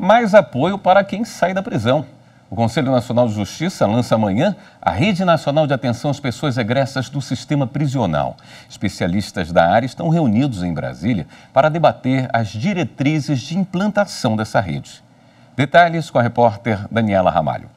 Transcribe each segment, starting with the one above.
mais apoio para quem sai da prisão. O Conselho Nacional de Justiça lança amanhã a Rede Nacional de Atenção às Pessoas Egressas do Sistema Prisional. Especialistas da área estão reunidos em Brasília para debater as diretrizes de implantação dessa rede. Detalhes com a repórter Daniela Ramalho.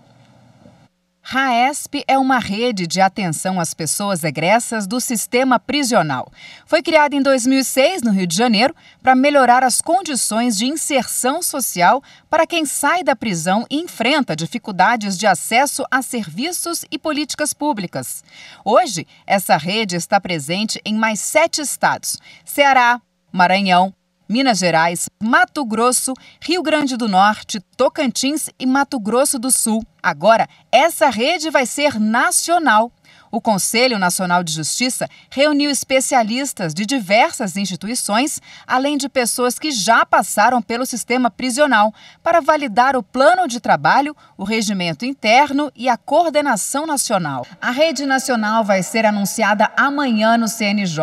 RAESP é uma rede de atenção às pessoas egressas do sistema prisional. Foi criada em 2006, no Rio de Janeiro, para melhorar as condições de inserção social para quem sai da prisão e enfrenta dificuldades de acesso a serviços e políticas públicas. Hoje, essa rede está presente em mais sete estados: Ceará, Maranhão, Minas Gerais, Mato Grosso, Rio Grande do Norte, Tocantins e Mato Grosso do Sul. Agora, essa rede vai ser nacional. O Conselho Nacional de Justiça reuniu especialistas de diversas instituições, além de pessoas que já passaram pelo sistema prisional, para validar o plano de trabalho, o regimento interno e a coordenação nacional. A rede nacional vai ser anunciada amanhã no CNJ.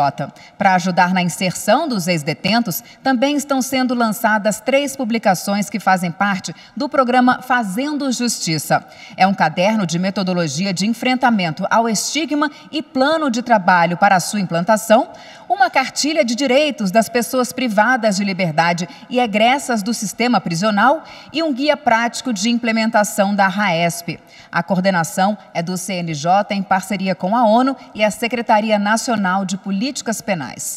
Para ajudar na inserção dos ex-detentos, também estão sendo lançadas três publicações que fazem parte do programa Fazendo Justiça. É um caderno de metodologia de enfrentamento ao estilo estigma e plano de trabalho para sua implantação, uma cartilha de direitos das pessoas privadas de liberdade e egressas do sistema prisional e um guia prático de implementação da RAESP. A coordenação é do CNJ em parceria com a ONU e a Secretaria Nacional de Políticas Penais.